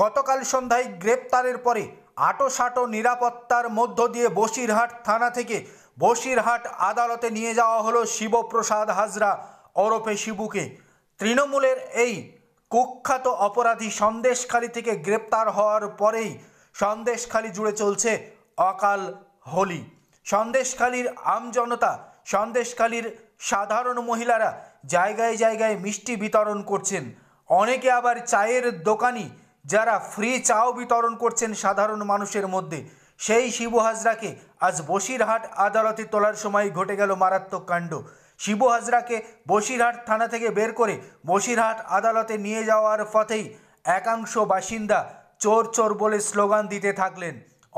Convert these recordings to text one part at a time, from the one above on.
গতকাল সন্ধ্যায় গ্রেপ্তারের পরে আটোসাটো নিরাপত্তার মধ্য দিয়ে বসিরহাট থানা থেকে বসিরহাট আদালতে নিয়ে যাওয়া হলো শিবপ্রসাদ হাজরা ওরফে শিবুকে তৃণমূলের এই কুখ্যাত অপরাধী সন্দেশখালী থেকে গ্রেপ্তার হওয়ার পরেই সন্দেশখালী জুড়ে চলছে অকাল হোলি সন্দেশখালীর আমজনতা সন্দেশখালীর সাধারণ মহিলারা জায়গায় জায়গায় মিষ্টি বিতরণ করছেন অনেকে আবার চায়ের দোকানি যারা ফ্রি চাও বিতরণ করছেন সাধারণ মানুষের মধ্যে সেই শিবু হাজরাকে আজ বসিরহাট আদালতে তোলার সময় ঘটে গেল মারাত্মক কাণ্ড শিবু হাজরাকে বসিরহাট থানা থেকে বের করে বসিরহাট আদালতে নিয়ে যাওয়ার পথেই একাংশ বাসিন্দা চোর চোর বলে স্লোগান দিতে থাকলেন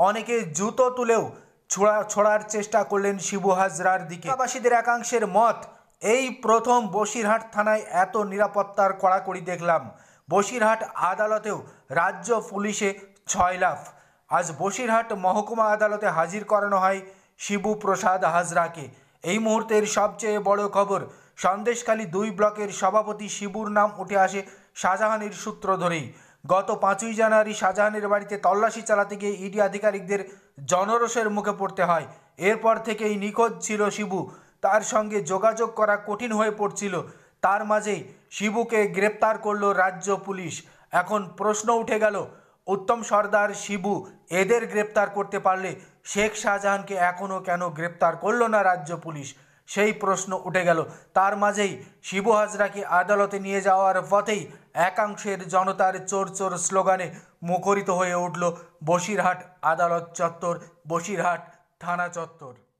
অনেকে জুতো তুলেও ছোড়া ছোড়ার চেষ্টা করলেন শিবু হাজরার দিকে আবাসীদের একাংশের মত এই প্রথম বসিরহাট থানায় এত নিরাপত্তার কড়াকড়ি দেখলাম বসিরহাট আদালতেও রাজ্য পুলিশে ছয় লাফ আজ বসিরহাট মহকুমা আদালতে হাজির করানো হয় শিবু প্রসাদ হাজরাকে এই মুহূর্তের সবচেয়ে বড় খবর সন্দেশখালী দুই ব্লকের সভাপতি শিবুর নাম উঠে আসে শাহজাহানের সূত্র ধরেই গত পাঁচই জানুয়ারি শাহজাহানের বাড়িতে তল্লাশি চালাতে গিয়ে ইডি আধিকারিকদের জনরোষের মুখে পড়তে হয় এরপর থেকেই নিখোঁজ ছিল শিবু তার সঙ্গে যোগাযোগ করা কঠিন হয়ে পড়ছিল তার মাঝেই শিবুকে গ্রেপ্তার করলো রাজ্য পুলিশ এখন প্রশ্ন উঠে গেল উত্তম সর্দার শিবু এদের গ্রেপ্তার করতে পারলে শেখ শাহজাহানকে এখনও কেন গ্রেপ্তার করলো না রাজ্য পুলিশ সেই প্রশ্ন উঠে গেল তার মাঝেই শিবু হাজরাকে আদালতে নিয়ে যাওয়ার পথেই একাংশের জনতার চোর চোর স্লোগানে মুখরিত হয়ে উঠল বসিরহাট আদালত চত্বর বসিরহাট থানা চত্বর